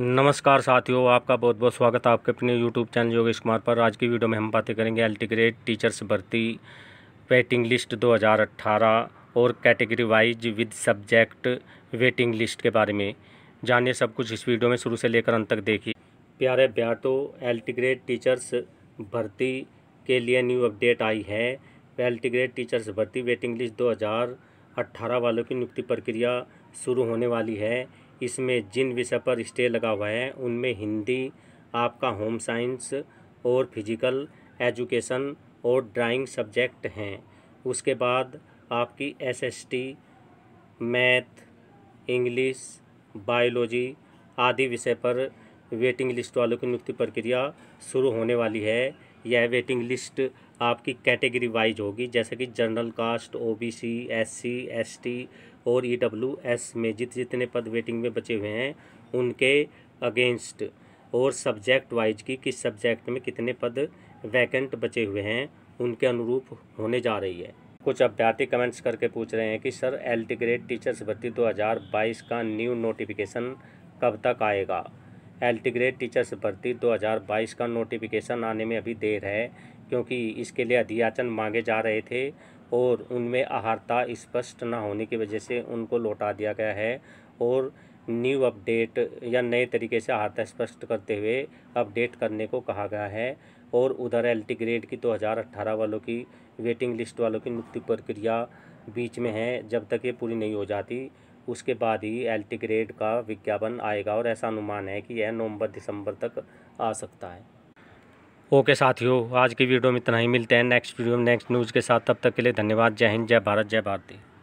नमस्कार साथियों आपका बहुत बहुत स्वागत है आपके अपने यूट्यूब चैनल योगेश कुमार पर आज की वीडियो में हम बातें करेंगे एल्टी ग्रेड टीचर्स भर्ती वेटिंग लिस्ट 2018 और category wise with subject waiting list के बारे में जानिए सब कुछ इस वीडियो में शुरू से लेकर अंत तक देखिए प्यारे ब्याटो एल्टी ग्रेड टीचर्स भर्ती के लिए न्यू अपडेट आई है एल्टी ग्रेड टीचर्स भर्ती वेटिंग लिस्ट दो वालों की नियुक्ति प्रक्रिया शुरू होने वाली है इसमें जिन विषय पर स्टे लगा हुआ है उनमें हिंदी आपका होम साइंस और फिजिकल एजुकेशन और ड्राइंग सब्जेक्ट हैं उसके बाद आपकी एसएसटी मैथ इंग्लिश बायोलॉजी आदि विषय पर वेटिंग लिस्ट वालों की नियुक्ति प्रक्रिया शुरू होने वाली है यह वेटिंग लिस्ट आपकी कैटेगरी वाइज होगी जैसे कि general caste OBC SC ST और ईडब्ल्यूएस e में जित जितने पद वेटिंग में बचे हुए हैं उनके अगेंस्ट और सब्जेक्ट वाइज की किस सब्जेक्ट में कितने पद वैकेंट बचे हुए हैं उनके अनुरूप होने जा रही है कुछ अभ्यर्थी कमेंट्स करके पूछ रहे हैं कि सर एल्टीग्रेड टीचर्स भर्ती दो का न्यू नोटिफिकेशन कब तक आएगा एल्टी ग्रेड टीचर्स भर्ती 2022 का नोटिफिकेशन आने में अभी देर है क्योंकि इसके लिए अधियाचन मांगे जा रहे थे और उनमें आहारता स्पष्ट न होने की वजह से उनको लौटा दिया गया है और न्यू अपडेट या नए तरीके से आहारता स्पष्ट करते हुए अपडेट करने को कहा गया है और उधर एल्टी ग्रेड की 2018 वालों की वेटिंग लिस्ट वालों की नियुक्ति प्रक्रिया बीच में है जब तक ये पूरी नहीं हो जाती उसके बाद ही एल्टी ग्रेड का विज्ञापन आएगा और ऐसा अनुमान है कि यह नवंबर दिसंबर तक आ सकता है ओके साथियों आज की वीडियो में इतना ही मिलते हैं नेक्स्ट वीडियो में नेक्स्ट न्यूज़ के साथ तब तक के लिए धन्यवाद जय हिंद जय भारत जय भारती